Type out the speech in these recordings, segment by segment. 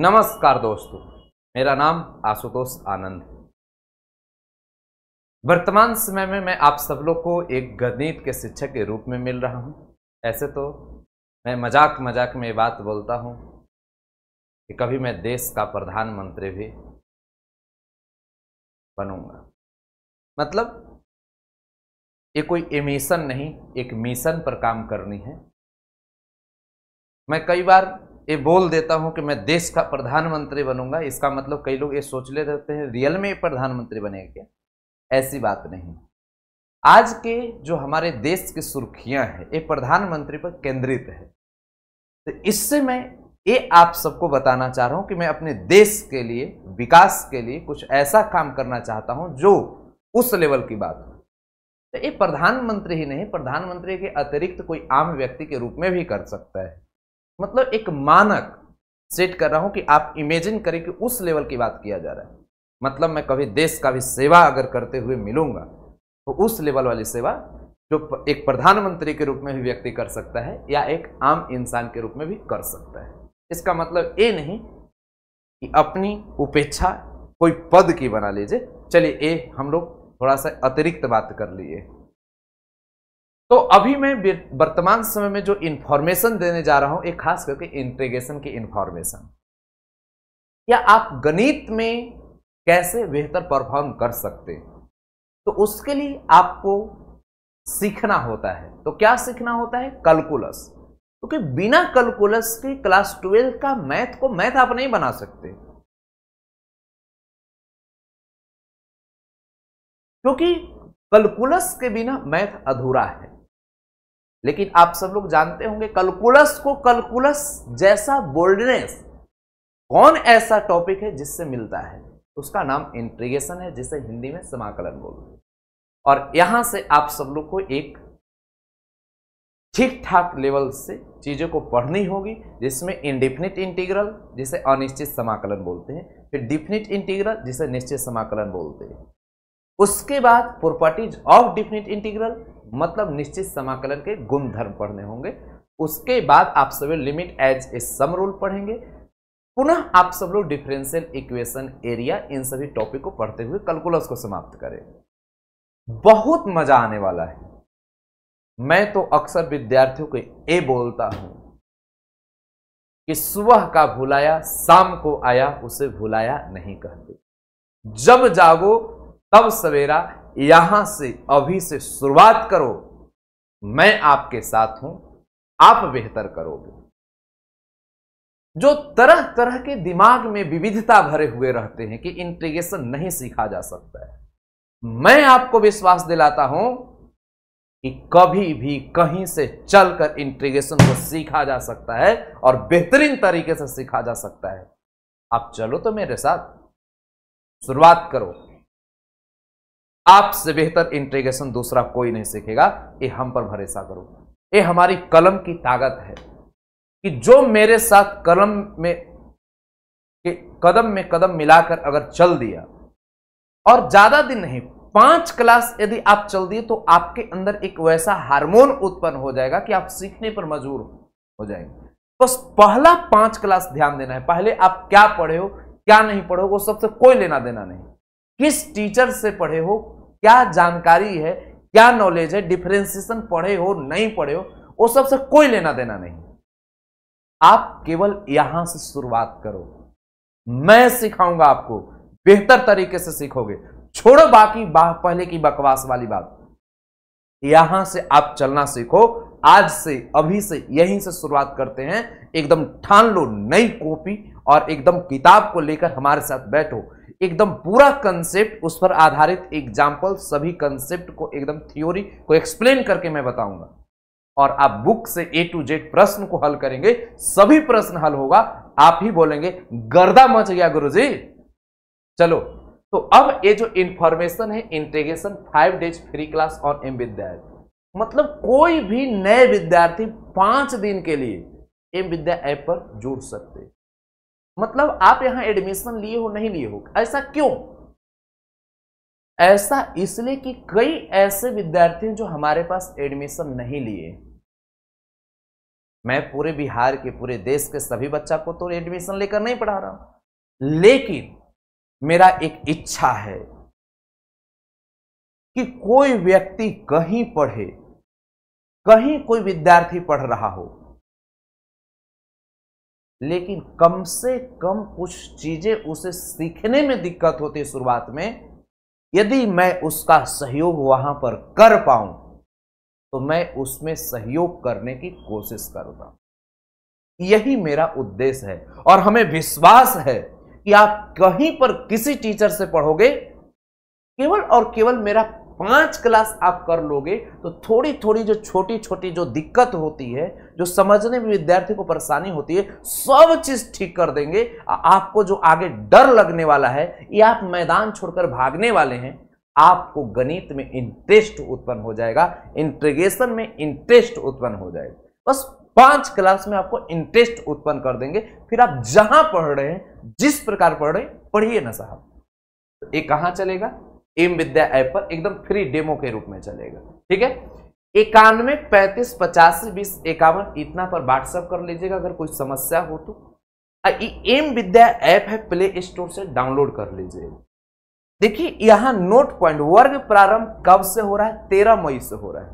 नमस्कार दोस्तों मेरा नाम आशुतोष आनंद वर्तमान समय में मैं आप सब लोग को एक गणित के शिक्षक के रूप में मिल रहा हूं ऐसे तो मैं मजाक मजाक में ये बात बोलता हूं कि कभी मैं देश का प्रधानमंत्री भी बनूंगा मतलब ये कोई एमिशन नहीं एक मिशन पर काम करनी है मैं कई बार ये बोल देता हूँ कि मैं देश का प्रधानमंत्री बनूंगा इसका मतलब कई लोग ये सोच ले रहते हैं रियल में प्रधानमंत्री बनेगा क्या ऐसी बात नहीं आज के जो हमारे देश की सुर्खियां हैं ये प्रधानमंत्री पर केंद्रित है तो इससे मैं ये आप सबको बताना चाह रहा हूं कि मैं अपने देश के लिए विकास के लिए कुछ ऐसा काम करना चाहता हूँ जो उस लेवल की बात हो तो ये प्रधानमंत्री ही नहीं प्रधानमंत्री के अतिरिक्त कोई आम व्यक्ति के रूप में भी कर सकता है मतलब एक मानक सेट कर रहा हूं कि आप इमेजिन करें कि उस लेवल की बात किया जा रहा है मतलब मैं कभी देश का भी सेवा अगर करते हुए मिलूंगा तो उस लेवल वाली सेवा जो एक प्रधानमंत्री के रूप में भी व्यक्ति कर सकता है या एक आम इंसान के रूप में भी कर सकता है इसका मतलब ये नहीं कि अपनी उपेक्षा कोई पद की बना लीजिए चलिए ये हम लोग थोड़ा सा अतिरिक्त बात कर लिए तो अभी मैं वर्तमान समय में जो इंफॉर्मेशन देने जा रहा हूं एक खास करके इंटीग्रेशन की इंफॉर्मेशन या आप गणित में कैसे बेहतर परफॉर्म कर सकते तो उसके लिए आपको सीखना होता है तो क्या सीखना होता है कैलकुलस क्योंकि तो बिना कैलकुलस के क्लास ट्वेल्व का मैथ को मैथ आप नहीं बना सकते क्योंकि कैलकुलस के बिना मैथ अधूरा है लेकिन आप सब लोग जानते होंगे कलकुलस को कलकुलस जैसा बोल्डनेस कौन ऐसा टॉपिक है जिससे मिलता है उसका नाम इंट्रीगेशन है जिसे हिंदी में समाकलन बोलते हैं और यहां से आप सब लोग को एक ठीक ठाक लेवल से चीज़ों को पढ़नी होगी जिसमें इंडिफिनिट इंटीग्रल जिसे अनिश्चित समाकलन बोलते हैं फिर डिफिनिट इंटीग्रल जिसे निश्चित समाकलन बोलते हैं उसके बाद प्रॉपर्टीज ऑफ डिफिनिट इंटीग्रल मतलब निश्चित समाकलन के गुणधर्म पढ़ने होंगे उसके बाद आप सब limit as a sum rule पढ़ेंगे पुनः आप सब लोग डिफरेंशियल इक्वेशन एरिया इन सभी टॉपिक को पढ़ते हुए कैलकुलस को समाप्त करें बहुत मजा आने वाला है मैं तो अक्सर विद्यार्थियों को ये बोलता हूं कि सुबह का भुलाया शाम को आया उसे भुलाया नहीं कहते जब जागो तब सवेरा यहां से अभी से शुरुआत करो मैं आपके साथ हूं आप बेहतर करोगे जो तरह तरह के दिमाग में विविधता भरे हुए रहते हैं कि इंटीग्रेशन नहीं सीखा जा सकता है मैं आपको विश्वास दिलाता हूं कि कभी भी कहीं से चलकर इंटीग्रेशन को सीखा जा सकता है और बेहतरीन तरीके से सीखा जा सकता है आप चलो तो मेरे साथ शुरुआत करो आपसे बेहतर इंटीग्रेशन दूसरा कोई नहीं सीखेगा ये हम पर भरोसा करो ये हमारी कलम की ताकत है कि जो मेरे साथ कलम में के कदम में कदम मिलाकर अगर चल दिया और ज्यादा दिन नहीं पांच क्लास यदि आप चल दिए तो आपके अंदर एक वैसा हार्मोन उत्पन्न हो जाएगा कि आप सीखने पर मजबूर हो जाएंगे बस पहला पांच क्लास ध्यान देना है पहले आप क्या पढ़े हो क्या नहीं पढ़े हो वो सबसे कोई लेना देना नहीं किस टीचर से पढ़े हो क्या जानकारी है क्या नॉलेज है डिफ्रेंसिएशन पढ़े हो नहीं पढ़े हो वो सबसे कोई लेना देना नहीं आप केवल यहां से शुरुआत करो मैं सिखाऊंगा आपको बेहतर तरीके से सीखोगे छोड़ो बाकी बा, पहले की बकवास वाली बात यहां से आप चलना सीखो आज से अभी से यहीं से शुरुआत करते हैं एकदम ठान लो नई कॉपी और एकदम किताब को लेकर हमारे साथ बैठो एकदम पूरा कंसेप्ट उस पर आधारित एग्जाम्पल सभी कंसेप्ट को एकदम थ्योरी को एक्सप्लेन करके मैं बताऊंगा और आप बुक से ए टू जेड प्रश्न को हल करेंगे सभी प्रश्न हल होगा आप ही बोलेंगे गर्दा मच गया गुरुजी चलो तो अब ये जो इंफॉर्मेशन है integration five days free class on M विद्यार्थी मतलब कोई भी नए विद्यार्थी पांच दिन के लिए एम विद्या ऐप पर जुड़ सकते मतलब आप यहां एडमिशन लिए हो नहीं लिए हो ऐसा क्यों ऐसा इसलिए कि कई ऐसे विद्यार्थी जो हमारे पास एडमिशन नहीं लिए मैं पूरे बिहार के पूरे देश के सभी बच्चा को तो एडमिशन लेकर नहीं पढ़ा रहा हूं लेकिन मेरा एक इच्छा है कि कोई व्यक्ति कहीं पढ़े कहीं कोई विद्यार्थी पढ़ रहा हो लेकिन कम से कम कुछ चीजें उसे सीखने में दिक्कत होती है शुरुआत में यदि मैं उसका सहयोग वहां पर कर पाऊं तो मैं उसमें सहयोग करने की कोशिश करता हूं यही मेरा उद्देश्य है और हमें विश्वास है कि आप कहीं पर किसी टीचर से पढ़ोगे केवल और केवल मेरा पांच क्लास आप कर लोगे तो थोड़ी थोड़ी जो छोटी छोटी जो दिक्कत होती है जो समझने में विद्यार्थी को परेशानी होती है सब चीज़ ठीक कर देंगे आपको जो आगे डर लगने वाला है या आप मैदान छोड़कर भागने वाले हैं आपको गणित में इंटरेस्ट उत्पन्न हो जाएगा इंट्रीगेशन में इंटरेस्ट उत्पन्न हो जाएगा बस पांच क्लास में आपको इंटरेस्ट उत्पन्न कर देंगे फिर आप जहां पढ़ रहे हैं जिस प्रकार पढ़ रहे हैं पढ़िए ना साहब ये कहां चलेगा एम विद्या ऐप पर एकदम फ्री डेमो के रूप में चलेगा ठीक है इक्यानवे पैंतीस पचासी बीस इक्यावन इतना पर व्हाट्सअप कर लीजिएगा अगर कोई समस्या हो तो एम विद्या ऐप है प्ले स्टोर से डाउनलोड कर लीजिएगा देखिए यहाँ नोट पॉइंट वर्ग प्रारंभ कब से हो रहा है तेरह मई से हो रहा है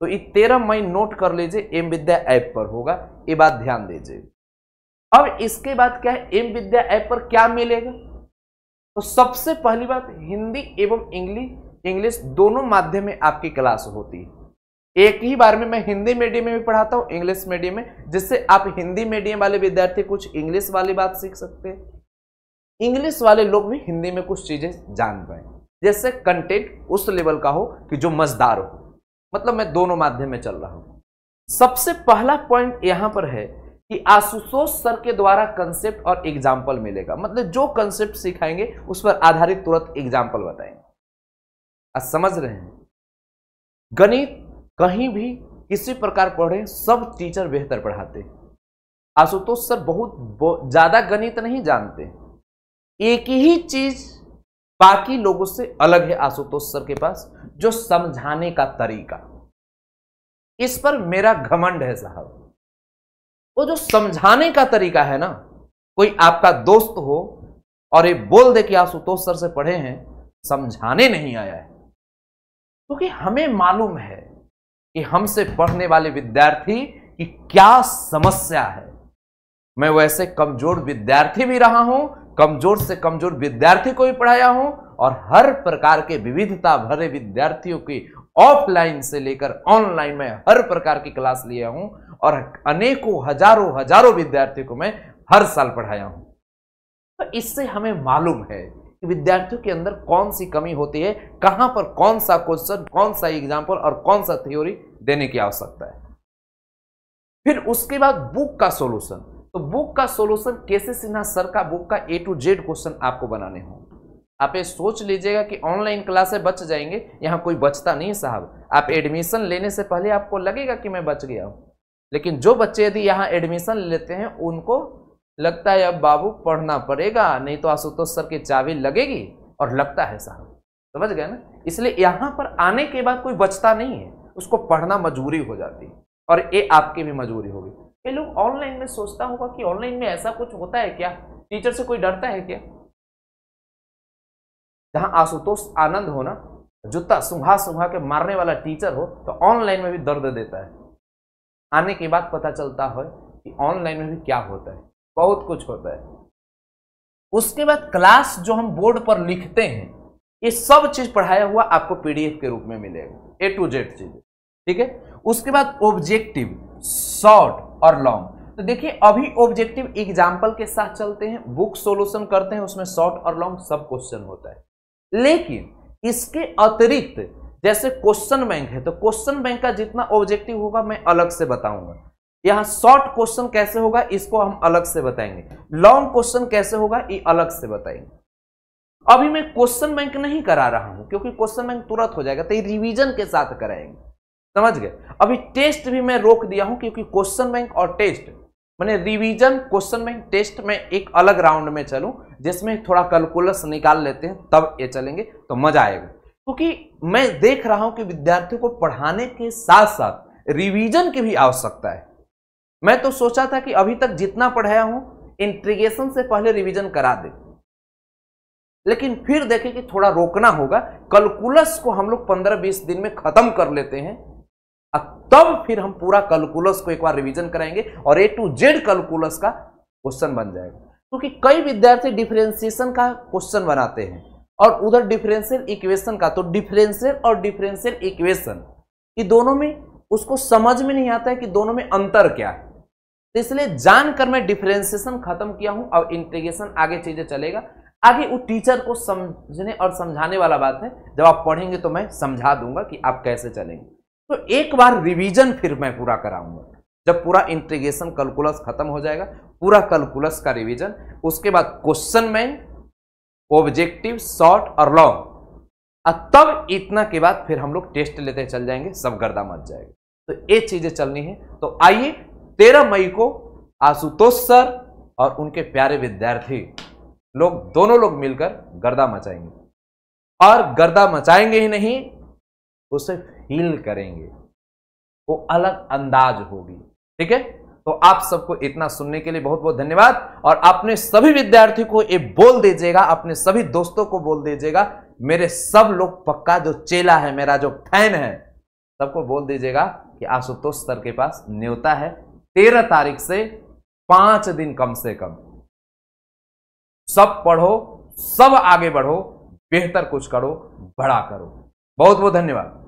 तो ये तेरह मई नोट कर लीजिए एम विद्या ऐप पर होगा ये बात ध्यान दीजिए अब इसके बाद क्या है एम विद्या ऐप पर क्या मिलेगा तो सबसे पहली बात हिंदी एवं इंग्लिश इंग्लिश दोनों माध्यम में आपकी क्लास होती है एक ही बार में मैं हिंदी मीडियम में भी पढ़ाता हूँ इंग्लिश मीडियम में जिससे आप हिंदी मीडियम वाले विद्यार्थी कुछ इंग्लिश वाली बात सीख सकते हैं इंग्लिश वाले लोग भी हिंदी में कुछ चीज़ें जान पाए जैसे कंटेंट उस लेवल का हो कि जो मजदार हो मतलब मैं दोनों माध्यम में चल रहा हूँ सबसे पहला पॉइंट यहाँ पर है कि आशुतोष सर के द्वारा कंसेप्ट और एग्जाम्पल मिलेगा मतलब जो कंसेप्ट सिखाएंगे उस पर आधारित तुरंत एग्जाम्पल बताएंगे आज समझ रहे हैं गणित कहीं भी किसी प्रकार पढ़े सब टीचर बेहतर पढ़ाते आशुतोष सर बहुत ज़्यादा गणित नहीं जानते एक ही चीज बाकी लोगों से अलग है आशुतोष सर के पास जो समझाने का तरीका इस पर मेरा घमंड है साहब वो जो समझाने का तरीका है ना कोई आपका दोस्त हो और ये बोल दे कि आशुतोष सर से पढ़े हैं समझाने नहीं आया है क्योंकि तो हमें मालूम है कि हमसे पढ़ने वाले विद्यार्थी की क्या समस्या है मैं वैसे कमजोर विद्यार्थी भी रहा हूं कमजोर से कमजोर विद्यार्थी को भी पढ़ाया हूं और हर प्रकार के विविधता भरे विद्यार्थियों की ऑफलाइन से लेकर ऑनलाइन में हर प्रकार की क्लास लिया हूं और अनेकों हजारों हजारों विद्यार्थियों को मैं हर साल पढ़ाया हूं तो इससे हमें मालूम है कि विद्यार्थियों के अंदर कौन सी कमी होती है कहां पर कौन सा क्वेश्चन कौन सा एग्जाम्पल और कौन सा थ्योरी देने की आवश्यकता है फिर उसके बाद बुक का सोल्यूशन तो बुक का सोल्यूशन केसे सिन्हा सर का बुक का ए टू जेड क्वेश्चन आपको बनाने होंगे आप ये सोच लीजिएगा कि ऑनलाइन क्लासे बच जाएंगे यहाँ कोई बचता नहीं साहब आप एडमिशन लेने से पहले आपको लगेगा कि मैं बच गया हूँ लेकिन जो बच्चे यदि यहाँ एडमिशन लेते हैं उनको लगता है अब बाबू पढ़ना पड़ेगा नहीं तो आशुतोष सर की चाबी लगेगी और लगता है साहब समझ गए ना इसलिए यहाँ पर आने के बाद कोई बचता नहीं है उसको पढ़ना मजबूरी हो जाती है और ये आपकी भी मजबूरी होगी ये लोग ऑनलाइन में सोचता होगा कि ऑनलाइन में ऐसा कुछ होता है क्या टीचर से कोई डरता है क्या जहां आशुतोष आनंद हो ना जूता सुहा सुहा के मारने वाला टीचर हो तो ऑनलाइन में भी दर्द देता है आने के बाद पता चलता है कि ऑनलाइन में भी क्या होता है बहुत कुछ होता है उसके बाद क्लास जो हम बोर्ड पर लिखते हैं ये सब चीज पढ़ाया हुआ आपको पीडीएफ के रूप में मिलेगा ए टू जेड चीज ठीक है उसके बाद ऑब्जेक्टिव शॉर्ट और लॉन्ग तो देखिए अभी ऑब्जेक्टिव एग्जाम्पल के साथ चलते हैं बुक सोल्यूशन करते हैं उसमें शॉर्ट और लॉन्ग सब क्वेश्चन होता है लेकिन इसके अतिरिक्त जैसे क्वेश्चन बैंक है तो क्वेश्चन बैंक का जितना ऑब्जेक्टिव होगा मैं अलग से बताऊंगा यहां शॉर्ट क्वेश्चन कैसे होगा इसको हम अलग से बताएंगे लॉन्ग क्वेश्चन कैसे होगा ये अलग से बताएंगे अभी मैं क्वेश्चन बैंक नहीं करा रहा हूं क्योंकि क्वेश्चन बैंक तुरंत हो जाएगा तो ये रिवीजन के साथ कराएंगे समझ गए अभी टेस्ट भी मैं रोक दिया हूं क्योंकि क्वेश्चन बैंक और टेस्ट मैंने रिवीजन क्वेश्चन में टेस्ट में एक अलग राउंड में चलूं जिसमें थोड़ा कैलकुलस निकाल लेते हैं तब ये चलेंगे तो मजा आएगा क्योंकि तो मैं देख रहा हूं कि विद्यार्थियों को पढ़ाने के साथ साथ रिवीजन की भी आवश्यकता है मैं तो सोचा था कि अभी तक जितना पढ़ाया हूं इंट्रीगेशन से पहले रिविजन करा दे लेकिन फिर देखें कि थोड़ा रोकना होगा कैलकुलस को हम लोग पंद्रह बीस दिन में खत्म कर लेते हैं तब फिर हम पूरा कैलकुलस को एक बार रिवीजन कराएंगे और ए टू जेड कैलकुलस का क्वेश्चन बन जाएगा क्योंकि तो कई विद्यार्थी डिफरेंशिएशन का क्वेश्चन बनाते हैं और उधर डिफरेंशियल इक्वेशन का तो डिफरेंशियल और डिफरेंशियल इक्वेशन ये दोनों में उसको समझ में नहीं आता है कि दोनों में अंतर क्या है तो इसलिए जानकर मैं डिफरेंशिएशन खत्म किया हूं अब इंटीग्रेशन आगे चीजें चलेगा आगे वो टीचर को समझने और समझाने वाला बात है जब आप पढ़ेंगे तो मैं समझा दूंगा कि आप कैसे चलेंगे तो एक बार रिवीजन फिर मैं पूरा कराऊंगा जब पूरा इंटीग्रेशन कैलकुलस खत्म हो जाएगा पूरा कैलकुलस का रिवीजन उसके बाद क्वेश्चन में ऑब्जेक्टिव शॉर्ट और लॉन्ग तब इतना के बाद फिर हम लोग टेस्ट लेते चल जाएंगे सब गर्दा मच जाएगा तो ये चीजें चलनी है तो आइए तेरह मई को आशुतोष सर और उनके प्यारे विद्यार्थी लोग दोनों लोग मिलकर गर्दा मचाएंगे और गर्दा मचाएंगे ही नहीं उसे डील करेंगे वो अलग अंदाज होगी ठीक है तो आप सबको इतना सुनने के लिए बहुत बहुत धन्यवाद और अपने सभी विद्यार्थी को ये बोल दीजिएगा अपने सभी दोस्तों को बोल दीजिएगा मेरे सब लोग पक्का जो चेला है मेरा जो फैन है सबको बोल दीजिएगा कि आशुतोष सर के पास न्योता है तेरह तारीख से पांच दिन कम से कम सब पढ़ो सब आगे बढ़ो बेहतर कुछ करो बड़ा करो बहुत बहुत धन्यवाद